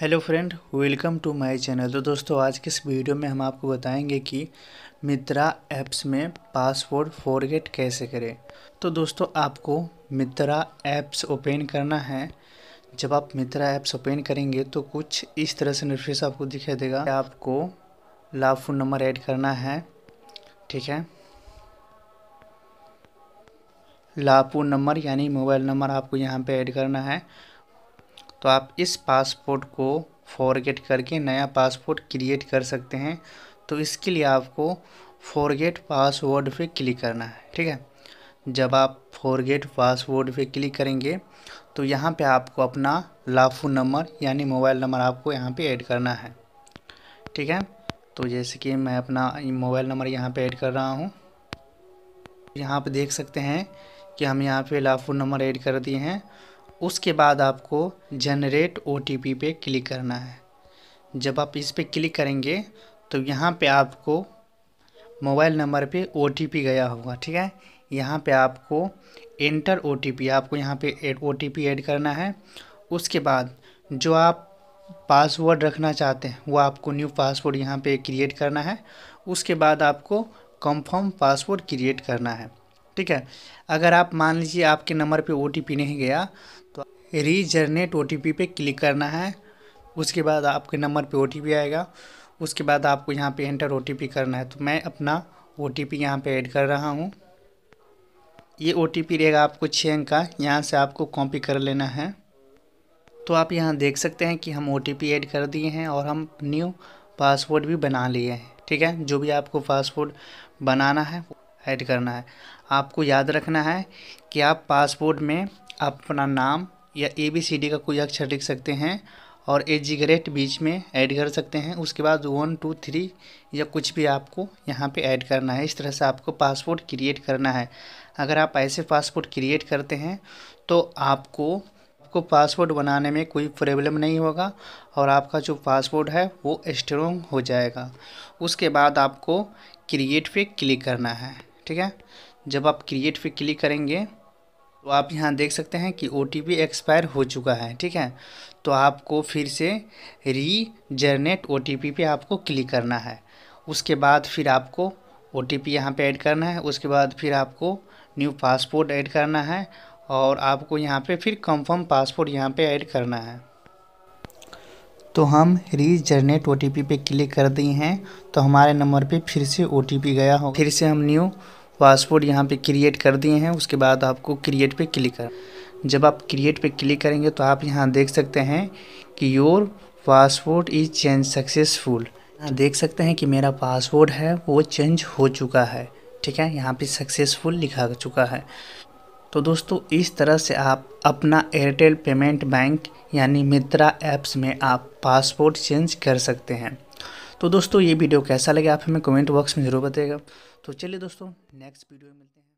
hello friend welcome to my channel तो दोस्तों आज के इस वीडियो में हम आपको बताएंगे कि मित्रा ऐप्स में पासवर्ड फॉरगेट कैसे करें तो दोस्तों आपको मित्रा ऐप्स ओपन करना है जब आप मित्रा ऐप्स ओपन करेंगे तो कुछ इस तरह से इंटरफेस आपको दिखाई देगा आपको लाभ नंबर ऐड करना है ठीक है फोन नंबर यानी मोबाइल नंबर आपको यहाँ पर ऐड करना है तो आप इस पासपोर्ट को फॉरगेट करके नया पासपोर्ट क्रिएट कर सकते हैं तो इसके लिए आपको फॉरगेट पासवर्ड पे क्लिक करना है ठीक है जब आप फॉरगेट पासवर्ड पे क्लिक करेंगे तो यहाँ पे आपको अपना लाफू नंबर यानी मोबाइल नंबर आपको यहाँ पे ऐड करना है ठीक है तो जैसे कि मैं अपना मोबाइल नंबर यहाँ पे ऐड कर रहा हूँ यहाँ पे देख सकते हैं कि हम यहाँ पे लाफू नंबर ऐड कर दिए हैं उसके बाद आपको जनरेट ओ टी पी पे क्लिक करना है जब आप इस पर क्लिक करेंगे तो यहाँ पे आपको मोबाइल नंबर पे ओ टी पी गया होगा ठीक है यहाँ पे आपको एंटर ओ टी पी आपको यहाँ पे ओ टी पी ऐड करना है उसके बाद जो आप पासवर्ड रखना चाहते हैं वो आपको न्यू पासवर्ड यहाँ पे क्रिएट करना है उसके बाद आपको कंफर्म पासवर्ड क्रिएट करना है ठीक है अगर आप मान लीजिए आपके नंबर पे ओ नहीं गया रीजनरेट ओ टी पे क्लिक करना है उसके बाद आपके नंबर पे ओ आएगा उसके बाद आपको यहाँ पे एंटर ओ करना है तो मैं अपना ओ टी पी यहाँ पर ऐड कर रहा हूँ ये ओ टी पी रहेगा आपको छः अंक का यहाँ से आपको कॉपी कर लेना है तो आप यहाँ देख सकते हैं कि हम ओ टी पी ऐड कर दिए हैं और हम न्यू पासवर्ड भी बना लिए हैं ठीक है जो भी आपको पासवर्ड बनाना है ऐड करना है आपको याद रखना है कि आप पासवर्ड में अपना नाम या ए बी सी डी का कोई अक्षर लिख सकते हैं और ए जी ग्रेट बीच में ऐड कर सकते हैं उसके बाद वन टू थ्री या कुछ भी आपको यहाँ पे ऐड करना है इस तरह से आपको पासपोर्ट क्रिएट करना है अगर आप ऐसे पासपोर्ट क्रिएट करते हैं तो आपको आपको पासपोर्ट बनाने में कोई प्रॉब्लम नहीं होगा और आपका जो पासपोर्ट है वो स्ट्रॉन्ग हो जाएगा उसके बाद आपको क्रिएट पे क्लिक करना है ठीक है जब आप क्रिएट पे क्लिक करेंगे तो आप यहाँ देख सकते हैं कि ओ एक्सपायर हो चुका है ठीक है तो आपको फिर से री जनरेट ओ पे आपको क्लिक करना है उसके बाद फिर आपको ओ टी पी यहाँ पर ऐड करना है उसके बाद फिर आपको न्यू पासपोर्ट ऐड करना है और आपको यहाँ पे फिर कंफर्म पासपोर्ट यहाँ पे ऐड करना है तो हम regenerate O T P पे क्लिक कर दिए हैं तो हमारे नंबर पे फिर से ओ टी पी गया हो फिर से हम न्यू पासवर्ड यहाँ पे क्रिएट कर दिए हैं उसके बाद आपको क्रिएट पे क्लिक कर जब आप क्रिएट पे क्लिक करेंगे तो आप यहाँ देख सकते हैं कि your password is change successful देख सकते हैं कि मेरा पासवर्ड है वो चेंज हो चुका है ठीक है यहाँ पे सक्सेसफुल लिखा चुका है तो दोस्तों इस तरह से आप अपना एयरटेल पेमेंट बैंक यानी मित्रा ऐप्स में आप पासपोर्ट चेंज कर सकते हैं तो दोस्तों ये वीडियो कैसा लगे आप हमें कमेंट बॉक्स में ज़रूर बताएगा तो चलिए दोस्तों नेक्स्ट वीडियो में मिलते हैं